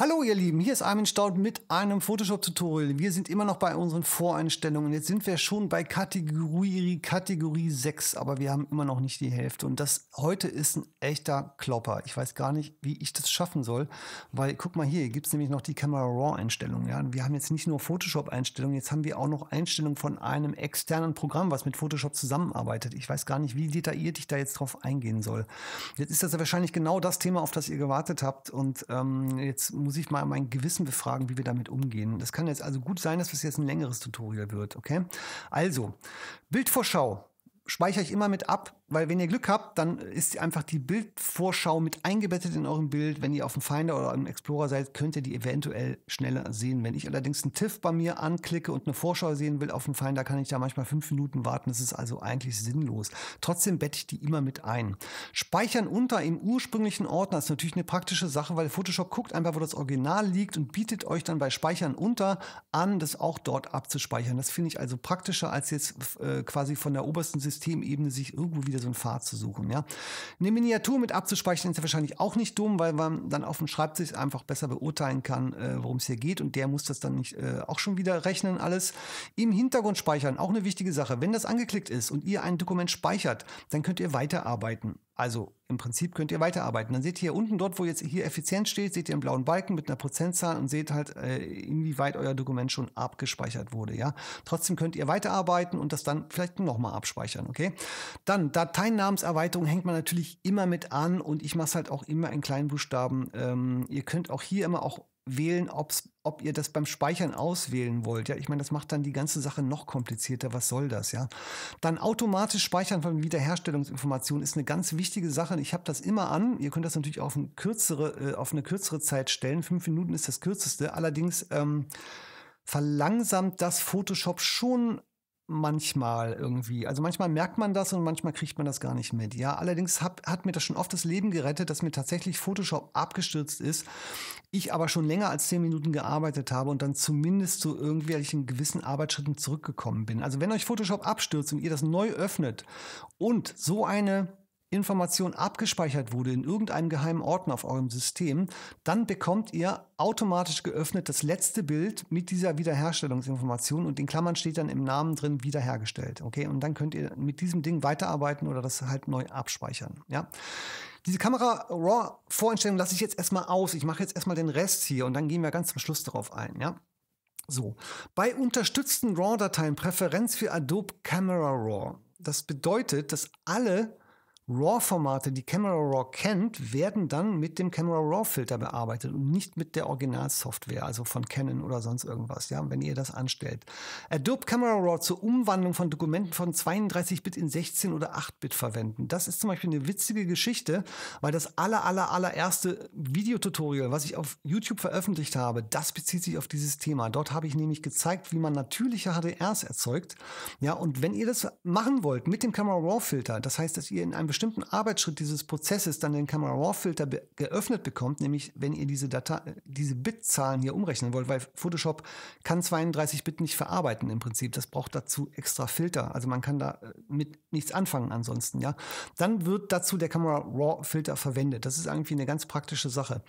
Hallo ihr Lieben, hier ist Armin Staud mit einem Photoshop-Tutorial. Wir sind immer noch bei unseren Voreinstellungen. Jetzt sind wir schon bei Kategorie, Kategorie 6, aber wir haben immer noch nicht die Hälfte. Und das heute ist ein echter Klopper. Ich weiß gar nicht, wie ich das schaffen soll, weil guck mal hier, hier gibt es nämlich noch die Camera Raw-Einstellungen. Ja? Wir haben jetzt nicht nur Photoshop-Einstellungen, jetzt haben wir auch noch Einstellungen von einem externen Programm, was mit Photoshop zusammenarbeitet. Ich weiß gar nicht, wie detailliert ich da jetzt drauf eingehen soll. Jetzt ist das ja wahrscheinlich genau das Thema, auf das ihr gewartet habt. Und ähm, jetzt muss muss ich mal mein Gewissen befragen, wie wir damit umgehen. Das kann jetzt also gut sein, dass das jetzt ein längeres Tutorial wird, okay? Also, Bildvorschau speichere ich immer mit ab, weil wenn ihr Glück habt, dann ist einfach die Bildvorschau mit eingebettet in eurem Bild. Wenn ihr auf dem Finder oder im Explorer seid, könnt ihr die eventuell schneller sehen. Wenn ich allerdings einen TIFF bei mir anklicke und eine Vorschau sehen will auf dem Finder, kann ich da manchmal fünf Minuten warten. Das ist also eigentlich sinnlos. Trotzdem bette ich die immer mit ein. Speichern unter im ursprünglichen Ordner ist natürlich eine praktische Sache, weil Photoshop guckt einfach, wo das Original liegt und bietet euch dann bei Speichern unter an, das auch dort abzuspeichern. Das finde ich also praktischer, als jetzt äh, quasi von der obersten Systemebene sich irgendwo wieder so einen Pfad zu suchen. Ja? Eine Miniatur mit abzuspeichern ist ja wahrscheinlich auch nicht dumm, weil man dann auf dem Schreibtisch einfach besser beurteilen kann, äh, worum es hier geht und der muss das dann nicht äh, auch schon wieder rechnen alles. Im Hintergrund speichern, auch eine wichtige Sache. Wenn das angeklickt ist und ihr ein Dokument speichert, dann könnt ihr weiterarbeiten. Also im Prinzip könnt ihr weiterarbeiten. Dann seht ihr hier unten dort, wo jetzt hier Effizienz steht, seht ihr einen blauen Balken mit einer Prozentzahl und seht halt, äh, inwieweit euer Dokument schon abgespeichert wurde. Ja, trotzdem könnt ihr weiterarbeiten und das dann vielleicht nochmal abspeichern. Okay, dann Dateinamenserweiterung hängt man natürlich immer mit an und ich mache es halt auch immer in kleinen Buchstaben. Ähm, ihr könnt auch hier immer auch wählen, ob's, ob ihr das beim Speichern auswählen wollt. Ja, ich meine, das macht dann die ganze Sache noch komplizierter. Was soll das? Ja, dann automatisch Speichern von Wiederherstellungsinformationen ist eine ganz wichtige Sache. Ich habe das immer an. Ihr könnt das natürlich auf, ein kürzere, äh, auf eine kürzere Zeit stellen. Fünf Minuten ist das kürzeste. Allerdings ähm, verlangsamt das Photoshop schon manchmal irgendwie. Also manchmal merkt man das und manchmal kriegt man das gar nicht mit. Ja, allerdings hab, hat mir das schon oft das Leben gerettet, dass mir tatsächlich Photoshop abgestürzt ist, ich aber schon länger als zehn Minuten gearbeitet habe und dann zumindest zu irgendwelchen gewissen Arbeitsschritten zurückgekommen bin. Also wenn euch Photoshop abstürzt und ihr das neu öffnet und so eine Information abgespeichert wurde in irgendeinem geheimen Ordner auf eurem System, dann bekommt ihr automatisch geöffnet das letzte Bild mit dieser Wiederherstellungsinformation und in Klammern steht dann im Namen drin wiederhergestellt. Okay, und dann könnt ihr mit diesem Ding weiterarbeiten oder das halt neu abspeichern. Ja. Diese Kamera RAW Voreinstellung lasse ich jetzt erstmal aus. Ich mache jetzt erstmal den Rest hier und dann gehen wir ganz zum Schluss darauf ein. Ja. So, bei unterstützten RAW-Dateien Präferenz für Adobe Camera RAW. Das bedeutet, dass alle RAW-Formate, die Camera Raw kennt, werden dann mit dem Camera Raw-Filter bearbeitet und nicht mit der Originalsoftware, also von Canon oder sonst irgendwas, ja, wenn ihr das anstellt. Adobe Camera Raw zur Umwandlung von Dokumenten von 32-Bit in 16 oder 8-Bit verwenden. Das ist zum Beispiel eine witzige Geschichte, weil das aller, aller, allererste Videotutorial, was ich auf YouTube veröffentlicht habe, das bezieht sich auf dieses Thema. Dort habe ich nämlich gezeigt, wie man natürliche HDRs erzeugt. Ja, und wenn ihr das machen wollt mit dem Camera Raw-Filter, das heißt, dass ihr in einem bestimmten Arbeitsschritt dieses Prozesses dann den Camera Raw Filter geöffnet bekommt, nämlich wenn ihr diese Datei, äh, diese Bitzahlen hier umrechnen wollt, weil Photoshop kann 32 Bit nicht verarbeiten im Prinzip. Das braucht dazu extra Filter. Also man kann da äh, mit nichts anfangen ansonsten, ja. Dann wird dazu der Camera Raw Filter verwendet. Das ist irgendwie eine ganz praktische Sache.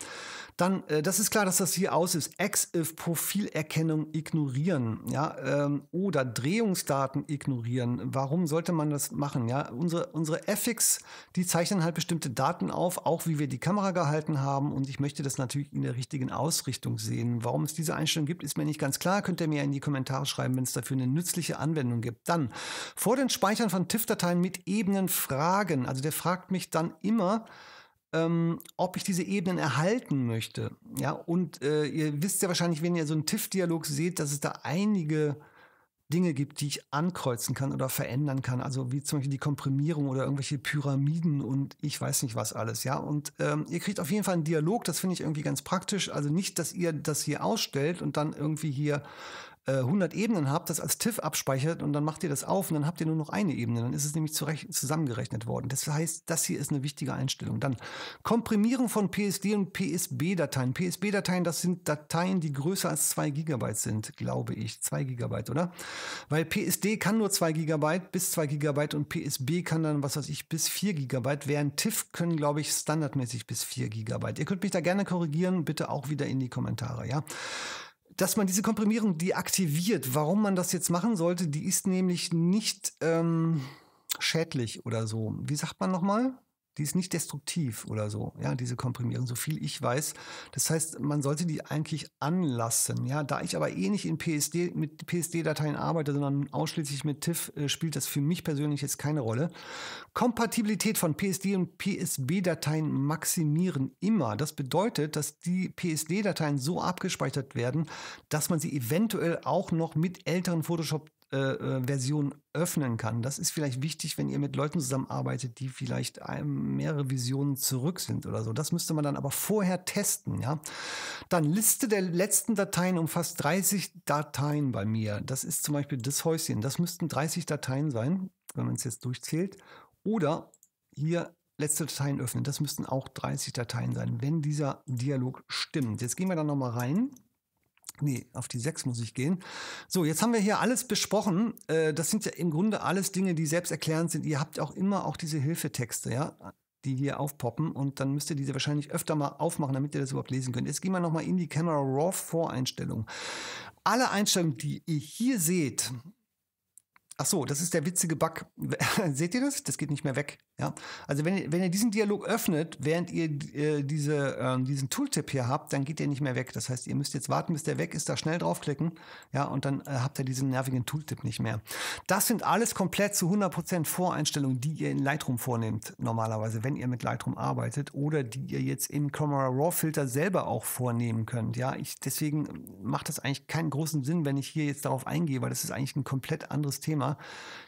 Dann, äh, das ist klar, dass das hier aus ist. EXIF Profilerkennung ignorieren, ja, ähm, oder Drehungsdaten ignorieren. Warum sollte man das machen, ja? Unsere, unsere FX die zeichnen halt bestimmte Daten auf, auch wie wir die Kamera gehalten haben. Und ich möchte das natürlich in der richtigen Ausrichtung sehen. Warum es diese Einstellung gibt, ist mir nicht ganz klar. Könnt ihr mir in die Kommentare schreiben, wenn es dafür eine nützliche Anwendung gibt. Dann vor den Speichern von TIFF-Dateien mit Ebenen fragen. Also der fragt mich dann immer, ähm, ob ich diese Ebenen erhalten möchte. Ja, und äh, ihr wisst ja wahrscheinlich, wenn ihr so einen TIFF-Dialog seht, dass es da einige Dinge gibt, die ich ankreuzen kann oder verändern kann. Also wie zum Beispiel die Komprimierung oder irgendwelche Pyramiden und ich weiß nicht was alles. Ja, und ähm, ihr kriegt auf jeden Fall einen Dialog. Das finde ich irgendwie ganz praktisch. Also nicht, dass ihr das hier ausstellt und dann irgendwie hier äh, 100 Ebenen habt, das als TIFF abspeichert und dann macht ihr das auf und dann habt ihr nur noch eine Ebene. Dann ist es nämlich zurecht, zusammengerechnet worden. Das heißt, das hier ist eine wichtige Einstellung. Dann Komprimierung von PSD und PSB-Dateien. PSB-Dateien, das sind Dateien, die größer als 2 GB sind, glaube ich. 2 GB, oder? Weil PSD kann nur 2 GB bis 2 GB und PSB kann dann, was weiß ich, bis 4 GB, während TIFF können, glaube ich, standardmäßig bis 4 GB. Ihr könnt mich da gerne korrigieren, bitte auch wieder in die Kommentare, ja? dass man diese Komprimierung deaktiviert. Warum man das jetzt machen sollte, die ist nämlich nicht ähm, schädlich oder so. Wie sagt man nochmal? Die ist nicht destruktiv oder so, ja, diese Komprimierung, so viel ich weiß. Das heißt, man sollte die eigentlich anlassen, ja. Da ich aber eh nicht in PSD, mit PSD-Dateien arbeite, sondern ausschließlich mit TIFF, äh, spielt das für mich persönlich jetzt keine Rolle. Kompatibilität von PSD und PSB-Dateien maximieren immer. Das bedeutet, dass die PSD-Dateien so abgespeichert werden, dass man sie eventuell auch noch mit älteren Photoshop äh, äh, Version öffnen kann. Das ist vielleicht wichtig, wenn ihr mit Leuten zusammenarbeitet, die vielleicht mehrere Visionen zurück sind oder so. Das müsste man dann aber vorher testen, ja. Dann Liste der letzten Dateien umfasst 30 Dateien bei mir. Das ist zum Beispiel das Häuschen. Das müssten 30 Dateien sein, wenn man es jetzt durchzählt. Oder hier letzte Dateien öffnen. Das müssten auch 30 Dateien sein, wenn dieser Dialog stimmt. Jetzt gehen wir da nochmal rein Nee, auf die sechs muss ich gehen. So, jetzt haben wir hier alles besprochen. Äh, das sind ja im Grunde alles Dinge, die selbsterklärend sind. Ihr habt auch immer auch diese Hilfetexte, ja, die hier aufpoppen. Und dann müsst ihr diese wahrscheinlich öfter mal aufmachen, damit ihr das überhaupt lesen könnt. Jetzt gehen wir nochmal in die Camera Raw Voreinstellungen. Alle Einstellungen, die ihr hier seht, Ach so, das ist der witzige Bug. Seht ihr das? Das geht nicht mehr weg. Ja, also wenn, wenn ihr diesen Dialog öffnet, während ihr äh, diese, äh, diesen Tooltip hier habt, dann geht der nicht mehr weg. Das heißt, ihr müsst jetzt warten, bis der weg ist, da schnell draufklicken, ja, und dann äh, habt ihr diesen nervigen Tooltip nicht mehr. Das sind alles komplett zu 100% Voreinstellungen, die ihr in Lightroom vornehmt, normalerweise, wenn ihr mit Lightroom arbeitet oder die ihr jetzt im Camera Raw Filter selber auch vornehmen könnt, ja. Ich, deswegen macht das eigentlich keinen großen Sinn, wenn ich hier jetzt darauf eingehe, weil das ist eigentlich ein komplett anderes Thema.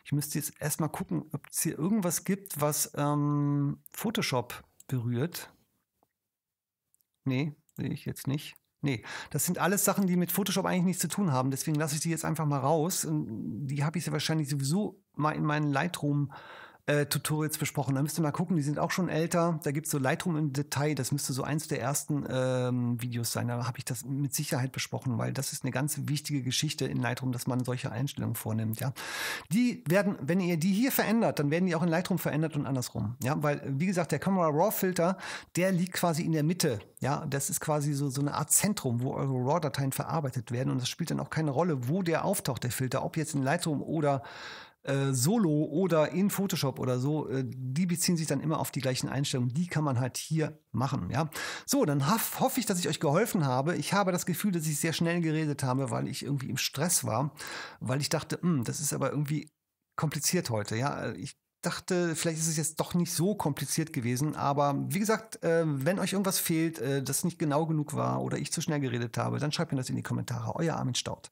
Ich müsste jetzt erstmal gucken, ob es hier irgendwas gibt, was etwas ähm, Photoshop berührt. Nee, sehe ich jetzt nicht. Nee, das sind alles Sachen, die mit Photoshop eigentlich nichts zu tun haben. Deswegen lasse ich die jetzt einfach mal raus. Die habe ich ja wahrscheinlich sowieso mal in meinen Lightroom äh, Tutorials besprochen. Da müsst ihr mal gucken, die sind auch schon älter. Da gibt es so Lightroom im Detail, das müsste so eins der ersten ähm, Videos sein. Da habe ich das mit Sicherheit besprochen, weil das ist eine ganz wichtige Geschichte in Lightroom, dass man solche Einstellungen vornimmt. Ja, Die werden, wenn ihr die hier verändert, dann werden die auch in Lightroom verändert und andersrum. Ja, Weil, wie gesagt, der Camera Raw Filter, der liegt quasi in der Mitte. Ja, Das ist quasi so, so eine Art Zentrum, wo eure RAW-Dateien verarbeitet werden und das spielt dann auch keine Rolle, wo der auftaucht, der Filter, ob jetzt in Lightroom oder äh, Solo oder in Photoshop oder so, äh, die beziehen sich dann immer auf die gleichen Einstellungen. Die kann man halt hier machen, ja. So, dann hoffe ich, dass ich euch geholfen habe. Ich habe das Gefühl, dass ich sehr schnell geredet habe, weil ich irgendwie im Stress war, weil ich dachte, hm, das ist aber irgendwie kompliziert heute, ja. Ich dachte, vielleicht ist es jetzt doch nicht so kompliziert gewesen, aber wie gesagt, äh, wenn euch irgendwas fehlt, äh, das nicht genau genug war oder ich zu schnell geredet habe, dann schreibt mir das in die Kommentare. Euer Armin Staudt.